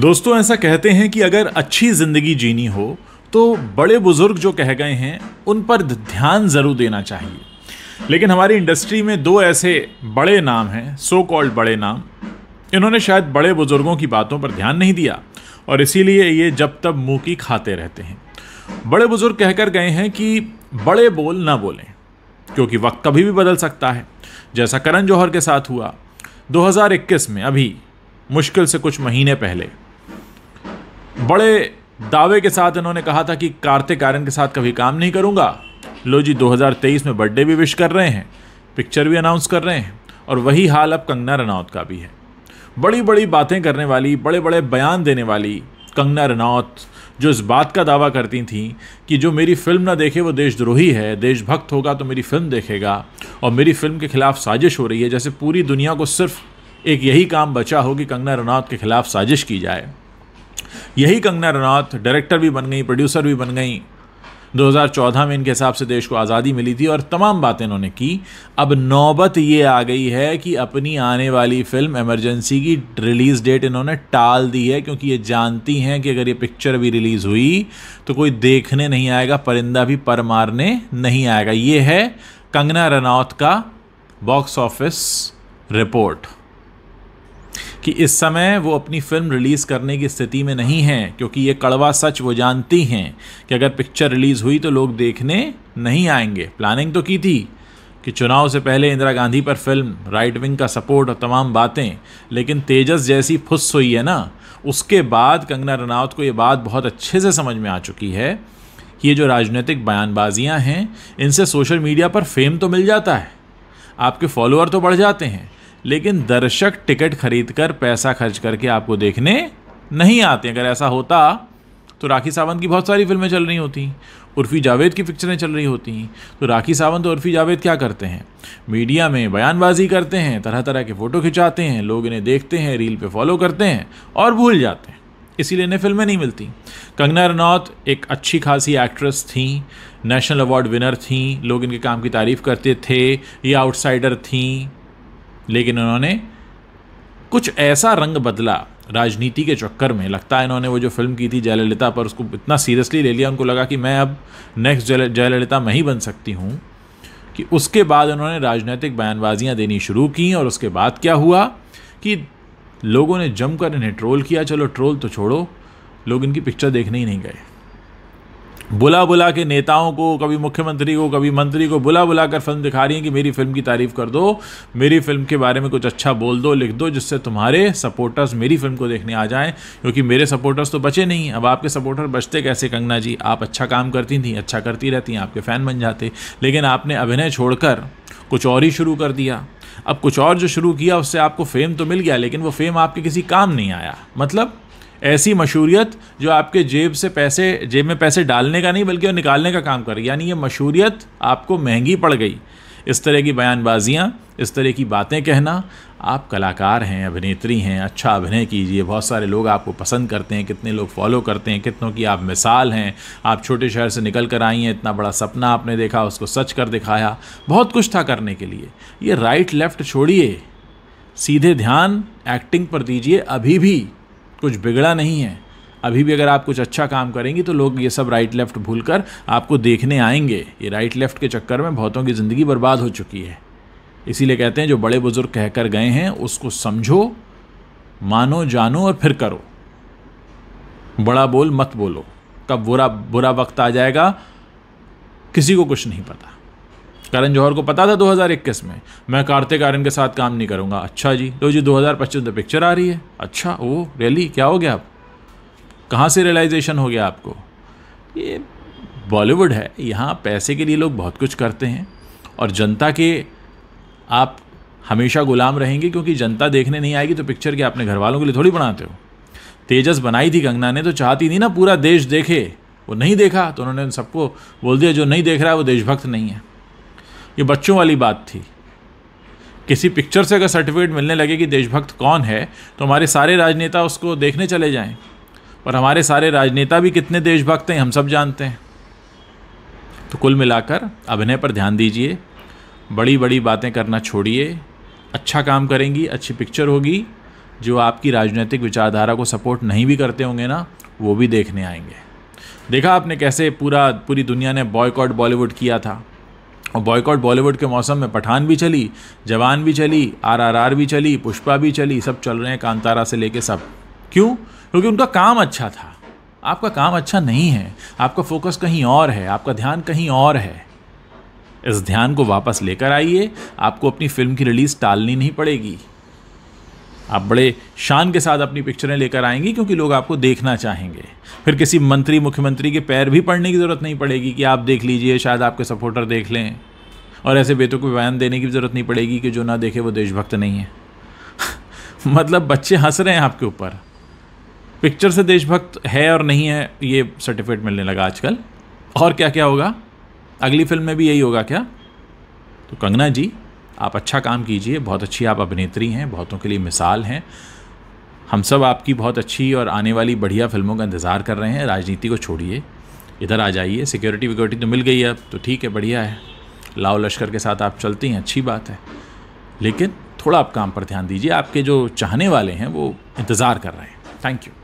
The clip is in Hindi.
दोस्तों ऐसा कहते हैं कि अगर अच्छी ज़िंदगी जीनी हो तो बड़े बुज़ुर्ग जो कह गए हैं उन पर ध्यान ज़रूर देना चाहिए लेकिन हमारी इंडस्ट्री में दो ऐसे बड़े नाम हैं सो कॉल्ड बड़े नाम इन्होंने शायद बड़े बुज़ुर्गों की बातों पर ध्यान नहीं दिया और इसीलिए ये जब तब मुँह की खाते रहते हैं बड़े बुज़ुर्ग कहकर गए हैं कि बड़े बोल ना बोलें क्योंकि वक्त कभी भी बदल सकता है जैसा करण जौहर के साथ हुआ 2021 में अभी मुश्किल से कुछ महीने पहले बड़े दावे के साथ इन्होंने कहा था कि कार्तिक आर्यन के साथ कभी काम नहीं करूँगा लो जी 2023 में बर्थडे भी विश कर रहे हैं पिक्चर भी अनाउंस कर रहे हैं और वही हाल अब कंगना रनौत का भी है बड़ी बड़ी बातें करने वाली बड़े बड़े बयान देने वाली कंगना रनौत जो इस बात का दावा करती थी कि जो मेरी फिल्म ना देखे वो देशद्रोही है देशभक्त होगा तो मेरी फिल्म देखेगा और मेरी फिल्म के खिलाफ साजिश हो रही है जैसे पूरी दुनिया को सिर्फ एक यही काम बचा हो कि कंगना रनौत के खिलाफ साजिश की जाए यही कंगना रनौत डायरेक्टर भी बन गई प्रोड्यूसर भी बन गई 2014 में इनके हिसाब से देश को आज़ादी मिली थी और तमाम बातें इन्होंने की अब नौबत ये आ गई है कि अपनी आने वाली फिल्म एमरजेंसी की रिलीज़ डेट इन्होंने टाल दी है क्योंकि ये जानती हैं कि अगर ये पिक्चर भी रिलीज़ हुई तो कोई देखने नहीं आएगा परिंदा भी पर मारने नहीं आएगा ये है कंगना रनौत का बॉक्स ऑफिस रिपोर्ट कि इस समय वो अपनी फिल्म रिलीज़ करने की स्थिति में नहीं है क्योंकि ये कड़वा सच वो जानती हैं कि अगर पिक्चर रिलीज़ हुई तो लोग देखने नहीं आएंगे प्लानिंग तो की थी कि चुनाव से पहले इंदिरा गांधी पर फिल्म राइट विंग का सपोर्ट और तमाम बातें लेकिन तेजस जैसी फुस हुई है ना उसके बाद कंगना रनावत को ये बात बहुत अच्छे से समझ में आ चुकी है कि ये जो राजनीतिक बयानबाजियाँ हैं इनसे सोशल मीडिया पर फेम तो मिल जाता है आपके फॉलोअर तो बढ़ जाते हैं लेकिन दर्शक टिकट खरीद कर पैसा खर्च करके आपको देखने नहीं आते अगर ऐसा होता तो राखी सावंत की बहुत सारी फिल्में चल रही होती उर्फी जावेद की पिक्चरें चल रही होती तो राखी सावंत और उर्फी जावेद क्या करते हैं मीडिया में बयानबाजी करते हैं तरह तरह के फ़ोटो खिंचाते हैं लोग इन्हें देखते हैं रील पे फॉलो करते हैं और भूल जाते हैं इसीलिए इन्हें फिल्में नहीं मिलती कंगना रनौत एक अच्छी खासी एक्ट्रेस थी नेशनल अवार्ड विनर थी लोग इनके काम की तारीफ़ करते थे ये आउटसाइडर थी लेकिन उन्होंने कुछ ऐसा रंग बदला राजनीति के चक्कर में लगता है इन्होंने वो जो फिल्म की थी जयललिता पर उसको इतना सीरियसली ले लिया उनको लगा कि मैं अब नेक्स्ट जयललिता मैं ही बन सकती हूँ कि उसके बाद उन्होंने राजनीतिक बयानबाजियाँ देनी शुरू की और उसके बाद क्या हुआ कि लोगों ने जमकर इन्हें ट्रोल किया चलो ट्रोल तो छोड़ो लोग इनकी पिक्चर देखने ही नहीं गए बुला बुला के नेताओं को कभी मुख्यमंत्री को कभी मंत्री को बुला बुला कर फिल्म दिखा रही हैं कि मेरी फिल्म की तारीफ़ कर दो मेरी फिल्म के बारे में कुछ अच्छा बोल दो लिख दो जिससे तुम्हारे सपोर्टर्स मेरी फिल्म को देखने आ जाएं क्योंकि मेरे सपोर्टर्स तो बचे नहीं अब आपके सपोर्टर बचते कैसे कंगना जी आप अच्छा काम करती थी अच्छा करती रहती आपके फ़ैन बन जाते लेकिन आपने अभिनय छोड़कर कुछ और ही शुरू कर दिया अब कुछ और जो शुरू किया उससे आपको फेम तो मिल गया लेकिन वो फेम आपके किसी काम नहीं आया मतलब ऐसी मशहूरियत जो आपके जेब से पैसे जेब में पैसे डालने का नहीं बल्कि वो निकालने का काम करे यानी ये मशहूरियत आपको महंगी पड़ गई इस तरह की बयानबाजियाँ इस तरह की बातें कहना आप कलाकार हैं अभिनेत्री हैं अच्छा अभिनय कीजिए बहुत सारे लोग आपको पसंद करते हैं कितने लोग फॉलो करते हैं कितनों की आप मिसाल हैं आप छोटे शहर से निकल कर आई हैं इतना बड़ा सपना आपने देखा उसको सच कर दिखाया बहुत कुछ था करने के लिए ये राइट लेफ़्ट छोड़िए सीधे ध्यान एक्टिंग पर दीजिए अभी भी कुछ बिगड़ा नहीं है अभी भी अगर आप कुछ अच्छा काम करेंगी तो लोग ये सब राइट लेफ्ट भूलकर आपको देखने आएंगे ये राइट लेफ्ट के चक्कर में बहुतों की ज़िंदगी बर्बाद हो चुकी है इसीलिए कहते हैं जो बड़े बुज़ुर्ग कहकर गए हैं उसको समझो मानो जानो और फिर करो बड़ा बोल मत बोलो कब बुरा बुरा वक्त आ जाएगा किसी को कुछ नहीं पता करण जौहर को पता था 2021 में मैं कार्तिक आर्यन के साथ काम नहीं करूँगा अच्छा जी लो जी 2025 में पिक्चर आ रही है अच्छा ओ रैली क्या हो गया आप कहाँ से रियलाइजेशन हो गया आपको ये बॉलीवुड है यहाँ पैसे के लिए लोग बहुत कुछ करते हैं और जनता के आप हमेशा गुलाम रहेंगे क्योंकि जनता देखने नहीं आएगी तो पिक्चर के अपने घर वालों के लिए थोड़ी बनाते हो तेजस बनाई थी कंगना ने तो चाहती नहीं ना पूरा देश देखे वो नहीं देखा तो उन्होंने सबको बोल दिया जो नहीं देख रहा है वो देशभक्त नहीं है ये बच्चों वाली बात थी किसी पिक्चर से अगर सर्टिफिकेट मिलने लगे कि देशभक्त कौन है तो हमारे सारे राजनेता उसको देखने चले जाएं और हमारे सारे राजनेता भी कितने देशभक्त हैं हम सब जानते हैं तो कुल मिलाकर अभिनय पर ध्यान दीजिए बड़ी बड़ी बातें करना छोड़िए अच्छा काम करेंगी अच्छी पिक्चर होगी जो आपकी राजनीतिक विचारधारा को सपोर्ट नहीं भी करते होंगे ना वो भी देखने आएंगे देखा आपने कैसे पूरा पूरी दुनिया ने बॉयकॉट बॉलीवुड किया था और बॉयकॉट बॉलीवुड के मौसम में पठान भी चली जवान भी चली आरआरआर भी चली पुष्पा भी चली सब चल रहे हैं कांतारा से लेके सब क्यों क्योंकि उनका काम अच्छा था आपका काम अच्छा नहीं है आपका फोकस कहीं और है आपका ध्यान कहीं और है इस ध्यान को वापस लेकर आइए आपको अपनी फिल्म की रिलीज़ टालनी नहीं पड़ेगी आप बड़े शान के साथ अपनी पिक्चरें लेकर आएंगी क्योंकि लोग आपको देखना चाहेंगे फिर किसी मंत्री मुख्यमंत्री के पैर भी पड़ने की ज़रूरत नहीं पड़ेगी कि आप देख लीजिए शायद आपके सपोर्टर देख लें और ऐसे बेटों को बयान देने की ज़रूरत नहीं पड़ेगी कि जो ना देखे वो देशभक्त नहीं है मतलब बच्चे हंस रहे हैं आपके ऊपर पिक्चर से देशभक्त है और नहीं है ये सर्टिफिकेट मिलने लगा आजकल और क्या क्या होगा अगली फिल्म में भी यही होगा क्या तो कंगना जी आप अच्छा काम कीजिए बहुत अच्छी आप अभिनेत्री हैं बहुतों के लिए मिसाल हैं हम सब आपकी बहुत अच्छी और आने वाली बढ़िया फिल्मों का इंतज़ार कर रहे हैं राजनीति को छोड़िए इधर आ जाइए सिक्योरिटी विक्योरिटी तो मिल गई है अब तो ठीक है बढ़िया है लाओ लश्कर के साथ आप चलती हैं अच्छी बात है लेकिन थोड़ा आप काम पर ध्यान दीजिए आपके जो चाहने वाले हैं वो इंतज़ार कर रहे हैं थैंक यू